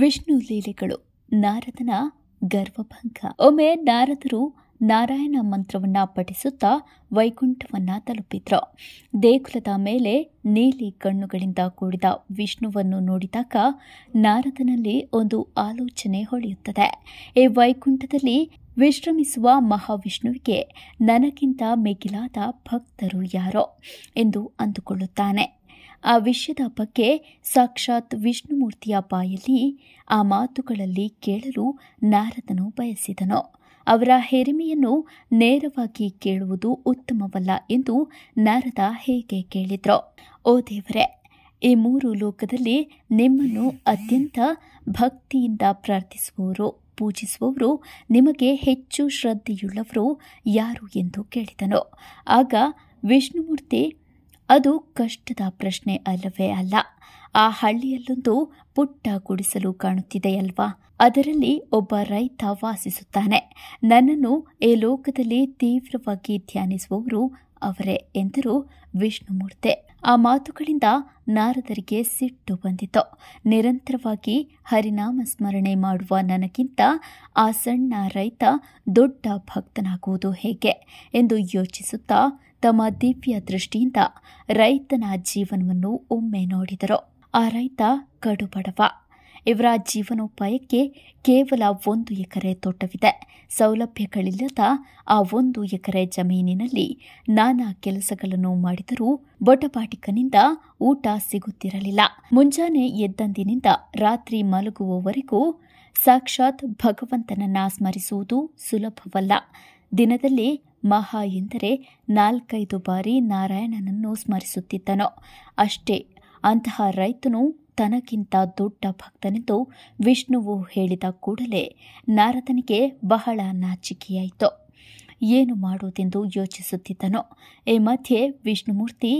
ವಿಷ್ಣು ಲೀಲೆಗಳು ನಾರದನ ಗರ್ವಭಂಗ ಒಮ್ಮೆ ನಾರದರು ನಾರಾಯಣ ಮಂತ್ರವನ್ನ ಪಠಿಸುತ್ತಾ ವೈಕುಂಠವನ್ನ ತಲುಪಿದ್ರು ದೇಗುಲದ ಮೇಲೆ ನೀಲಿ ಕಣ್ಣುಗಳಿಂದ ಕೂಡಿದ ವಿಷ್ಣುವನ್ನು ನೋಡಿದಾಗ ನಾರದನಲ್ಲಿ ಒಂದು ಆಲೋಚನೆ ಹೊಳೆಯುತ್ತದೆ ಈ ವೈಕುಂಠದಲ್ಲಿ ವಿಶ್ರಮಿಸುವ ಮಹಾವಿಷ್ಣುವಿಗೆ ನನಗಿಂತ ಮಿಗಿಲಾದ ಭಕ್ತರು ಯಾರೋ ಎಂದು ಅಂದುಕೊಳ್ಳುತ್ತಾನೆ ಆ ವಿಷಯದ ಬಗ್ಗೆ ಸಾಕ್ಷಾತ್ ವಿಷ್ಣುಮೂರ್ತಿಯ ಬಾಯಲ್ಲಿ ಆ ಮಾತುಗಳಲ್ಲಿ ಕೇಳಲು ನಾರದನು ಬಯಸಿದನು ಅವರ ಹೆರಿಮೆಯನ್ನು ನೇರವಾಗಿ ಕೇಳುವುದು ಉತ್ತಮವಲ್ಲ ಎಂದು ನಾರದ ಹೇಗೆ ಕೇಳಿದ್ರು ಓ ದೇವರೇ ಈ ಮೂರು ಲೋಕದಲ್ಲಿ ನಿಮ್ಮನ್ನು ಅತ್ಯಂತ ಭಕ್ತಿಯಿಂದ ಪ್ರಾರ್ಥಿಸುವವರು ಪೂಜಿಸುವವರು ನಿಮಗೆ ಹೆಚ್ಚು ಶ್ರದ್ಧೆಯುಳ್ಳವರು ಯಾರು ಎಂದು ಕೇಳಿದನು ಆಗ ವಿಷ್ಣುಮೂರ್ತಿ ಅದು ಕಷ್ಟದ ಪ್ರಶ್ನೆ ಅಲ್ಲವೇ ಅಲ್ಲ ಆ ಹಳ್ಳಿಯಲ್ಲೊಂದು ಪುಟ್ಟ ಗುಡಿಸಲು ಕಾಣುತ್ತಿದೆಯಲ್ವಾ ಅದರಲ್ಲಿ ಒಬ್ಬ ರೈತ ವಾಸಿಸುತ್ತಾನೆ ನನ್ನನ್ನು ಈ ಲೋಕದಲ್ಲಿ ತೀವ್ರವಾಗಿ ಧ್ಯಾನಿಸುವವರು ಅವರೇ ಎಂದರು ವಿಷ್ಣುಮೂರ್ತಿ ಆ ಮಾತುಗಳಿಂದ ನಾರದರಿಗೆ ಸಿಟ್ಟು ಬಂದಿತು ನಿರಂತರವಾಗಿ ಹರಿನಾಮ ಸ್ಮರಣೆ ಮಾಡುವ ನನಗಿಂತ ಆ ಸಣ್ಣ ರೈತ ದೊಡ್ಡ ಭಕ್ತನಾಗುವುದು ಹೇಗೆ ಎಂದು ಯೋಚಿಸುತ್ತಾ ತಮ್ಮ ದಿವ್ಯ ದೃಷ್ಟಿಯಿಂದ ರೈತನ ಜೀವನವನ್ನು ಒಮ್ಮೆ ನೋಡಿದರು ಆ ರೈತ ಕಡುಬಡವ ಇವರ ಜೀವನೋಪಾಯಕ್ಕೆ ಕೇವಲ ಒಂದು ಎಕರೆ ತೋಟವಿದೆ ಸೌಲಭ್ಯಗಳಿಲ್ಲದ ಆ ಒಂದು ಎಕರೆ ಜಮೀನಿನಲ್ಲಿ ನಾನಾ ಕೆಲಸಗಳನ್ನು ಮಾಡಿದರೂ ಬೊಟಬಾಟಿಕನಿಂದ ಊಟ ಸಿಗುತ್ತಿರಲಿಲ್ಲ ಮುಂಜಾನೆ ಎದ್ದಂದಿನಿಂದ ರಾತ್ರಿ ಮಲಗುವವರೆಗೂ ಸಾಕ್ಷಾತ್ ಭಗವಂತನನ್ನ ಸ್ಮರಿಸುವುದು ಸುಲಭವಲ್ಲ ದಿನದಲ್ಲಿ ಮಹಾ ಎಂದರೆ ನಾಲ್ಕೈದು ಬಾರಿ ನಾರಾಯಣನನ್ನು ಸ್ಮರಿಸುತ್ತಿದ್ದನು ಅಷ್ಟೇ ಅಂತಹ ರೈತನು ತನಗಿಂತ ದೊಡ್ಡ ಭಕ್ತನೆಂದು ವಿಷ್ಣುವು ಹೇಳಿದ ಕೂಡಲೇ ನಾರದನಿಗೆ ಬಹಳ ನಾಚಿಕೆಯಾಯಿತು ಏನು ಮಾಡುವುದೆಂದು ಯೋಚಿಸುತ್ತಿದ್ದನೋ ಈ ಮಧ್ಯೆ ವಿಷ್ಣುಮೂರ್ತಿ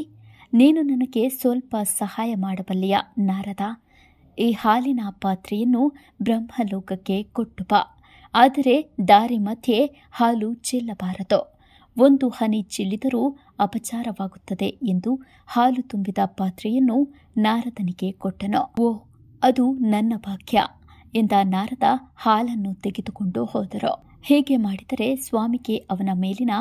ನೀನು ನನಗೆ ಸ್ವಲ್ಪ ಸಹಾಯ ಮಾಡಬಲ್ಲೆಯ ನಾರದ ಈ ಹಾಲಿನ ಪಾತ್ರೆಯನ್ನು ಬ್ರಹ್ಮಲೋಕಕ್ಕೆ ಕೊಟ್ಟು ಬಾ ಆದರೆ ದಾರಿ ಮಧ್ಯೆ ಹಾಲು ಚೆಲ್ಲಬಾರದು ಒಂದು ಹನಿ ಚೆಲ್ಲಿದರೂ ಅಪಚಾರವಾಗುತ್ತದೆ ಎಂದು ಹಾಲು ತುಂಬಿದ ಪಾತ್ರೆಯನ್ನು ನಾರದನಿಗೆ ಕೊಟ್ಟನು ಓ ಅದು ನನ್ನ ಭಾಗ್ಯ ಎಂದ ನಾರದ ಹಾಲನ್ನು ತೆಗೆದುಕೊಂಡು ಹೋದರು ಹೇಗೆ ಮಾಡಿದರೆ ಸ್ವಾಮಿಗೆ ಅವನ ಮೇಲಿನ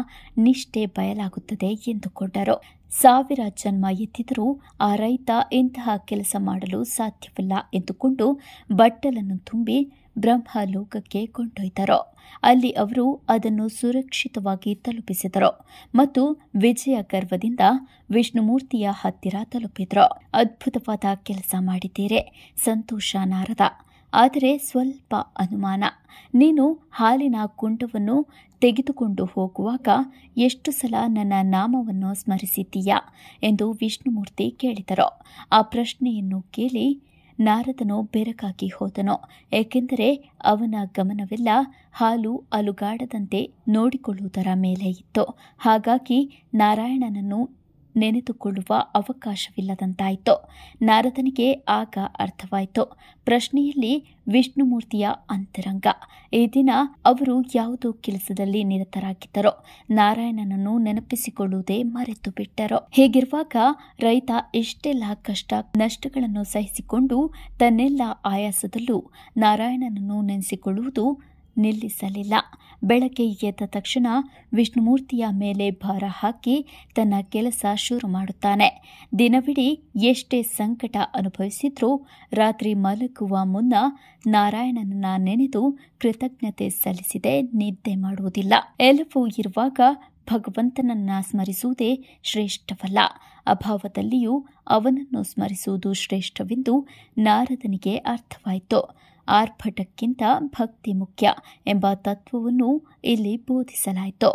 ನಿಷ್ಠೆ ಬಯಲಾಗುತ್ತದೆ ಎಂದುಕೊಂಡರು ಸಾವಿರ ಜನ್ಮ ಎತ್ತಿದರೂ ಆ ರೈತ ಇಂತಹ ಕೆಲಸ ಮಾಡಲು ಸಾಧ್ಯವಿಲ್ಲ ಎಂದುಕೊಂಡು ಬಟ್ಟಲನ್ನು ತುಂಬಿ ಬ್ರಹ್ಮ ಲೋಕಕ್ಕೆ ಕೊಂಡೊಯ್ದರು ಅಲ್ಲಿ ಅವರು ಅದನ್ನು ಸುರಕ್ಷಿತವಾಗಿ ತಲುಪಿಸಿದರು ಮತ್ತು ವಿಜಯ ಗರ್ವದಿಂದ ವಿಷ್ಣುಮೂರ್ತಿಯ ಹತ್ತಿರ ತಲುಪಿದರು ಅದ್ಭುತವಾದ ಕೆಲಸ ಮಾಡಿದ್ದೀರೆ ಸಂತೋಷ ನಾರದ ಆದರೆ ಸ್ವಲ್ಪ ಅನುಮಾನ ನೀನು ಹಾಲಿನ ಕುಂಡವನ್ನು ತೆಗೆದುಕೊಂಡು ಹೋಗುವಾಗ ಎಷ್ಟು ಸಲ ನನ್ನ ನಾಮವನ್ನು ಸ್ಮರಿಸಿದ್ದೀಯಾ ಎಂದು ವಿಷ್ಣುಮೂರ್ತಿ ಕೇಳಿದರು ಆ ಪ್ರಶ್ನೆಯನ್ನು ಕೇಳಿ ನಾರದನು ಬೆರಕಾಗಿ ಹೋದನು ಏಕೆಂದರೆ ಅವನ ಗಮನವೆಲ್ಲ ಹಾಲು ಅಲುಗಾಡದಂತೆ ನೋಡಿಕೊಳ್ಳುವುದರ ಮೇಲೆ ಇತ್ತು ಹಾಗಾಗಿ ನಾರಾಯಣನನ್ನು ನೆನೆದುಕೊಳ್ಳುವ ಅವಕಾಶವಿಲ್ಲದಂತಾಯಿತು ನಾರದನಿಗೆ ಆಗ ಅರ್ಥವಾಯಿತು ಪ್ರಶ್ನೆಯಲ್ಲಿ ವಿಷ್ಣುಮೂರ್ತಿಯ ಅಂತರಂಗ ಈ ದಿನ ಅವರು ಯಾವುದೋ ಕೆಲಸದಲ್ಲಿ ನಿರತರಾಗಿದ್ದರು ನಾರಾಯಣನನ್ನು ನೆನಪಿಸಿಕೊಳ್ಳುವುದೇ ಮರೆತು ಬಿಟ್ಟರು ಹೀಗಿರುವಾಗ ರೈತ ಇಷ್ಟೆಲ್ಲ ಕಷ್ಟ ನಷ್ಟಗಳನ್ನು ಸಹಿಸಿಕೊಂಡು ತನ್ನೆಲ್ಲ ಆಯಾಸದಲ್ಲೂ ನಾರಾಯಣನನ್ನು ನೆನೆಸಿಕೊಳ್ಳುವುದು ನಿಲ್ಲಿಸಲಿಲ್ಲ ಬೆಳಗ್ಗೆ ಎದ್ದ ತಕ್ಷಣ ವಿಷ್ಣುಮೂರ್ತಿಯ ಮೇಲೆ ಭಾರ ಹಾಕಿ ತನ್ನ ಕೆಲಸ ಶುರು ಮಾಡುತ್ತಾನೆ ದಿನವಿಡೀ ಎಷ್ಟೇ ಸಂಕಟ ಅನುಭವಿಸಿದ್ರೂ ರಾತ್ರಿ ಮಲಗುವ ಮುನ್ನ ನಾರಾಯಣನನ್ನ ನೆನೆದು ಕೃತಜ್ಞತೆ ಸಲ್ಲಿಸಿದೆ ನಿದ್ದೆ ಮಾಡುವುದಿಲ್ಲ ಎಲ್ಲವೂ ಇರುವಾಗ ಭಗವಂತನನ್ನ ಸ್ಮರಿಸುವುದೇ ಶ್ರೇಷ್ಠವಲ್ಲ ಅಭಾವದಲ್ಲಿಯೂ ಅವನನ್ನು ಸ್ಮರಿಸುವುದು ಶ್ರೇಷ್ಠವೆಂದು ನಾರದನಿಗೆ ಅರ್ಥವಾಯಿತು ಆರ್ಭಟಕ್ಕಿಂತ ಭಕ್ತಿ ಮುಖ್ಯ ಎಂಬ ತತ್ವವನ್ನು ಇಲ್ಲಿ ಬೋಧಿಸಲಾಯಿತು